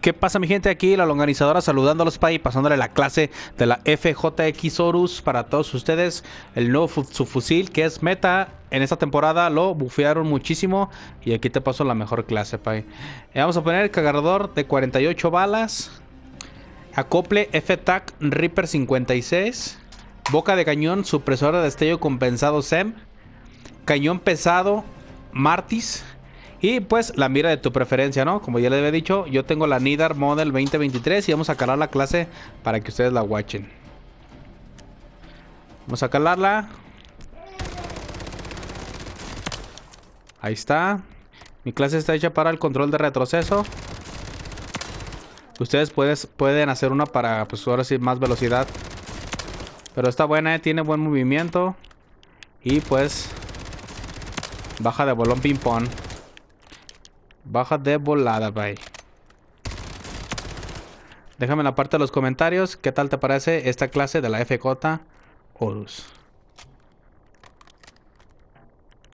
¿Qué pasa mi gente? Aquí la longanizadora saludándolos los y pasándole la clase de la FJX Horus para todos ustedes. El nuevo su fusil que es meta. En esta temporada lo bufearon muchísimo y aquí te paso la mejor clase, Pai. Eh, vamos a poner el cargador de 48 balas. Acople F-TAC Reaper 56. Boca de cañón, supresora de destello compensado SEM. Cañón pesado Martis. Y pues la mira de tu preferencia, ¿no? Como ya les había dicho, yo tengo la Nidar Model 2023 y vamos a calar la clase para que ustedes la watchen. Vamos a calarla. Ahí está. Mi clase está hecha para el control de retroceso. Ustedes puedes, pueden hacer una para, pues ahora sí, más velocidad. Pero está buena, ¿eh? tiene buen movimiento. Y pues, baja de bolón ping-pong. Baja de volada, bye. Déjame en la parte de los comentarios qué tal te parece esta clase de la FJ Horus.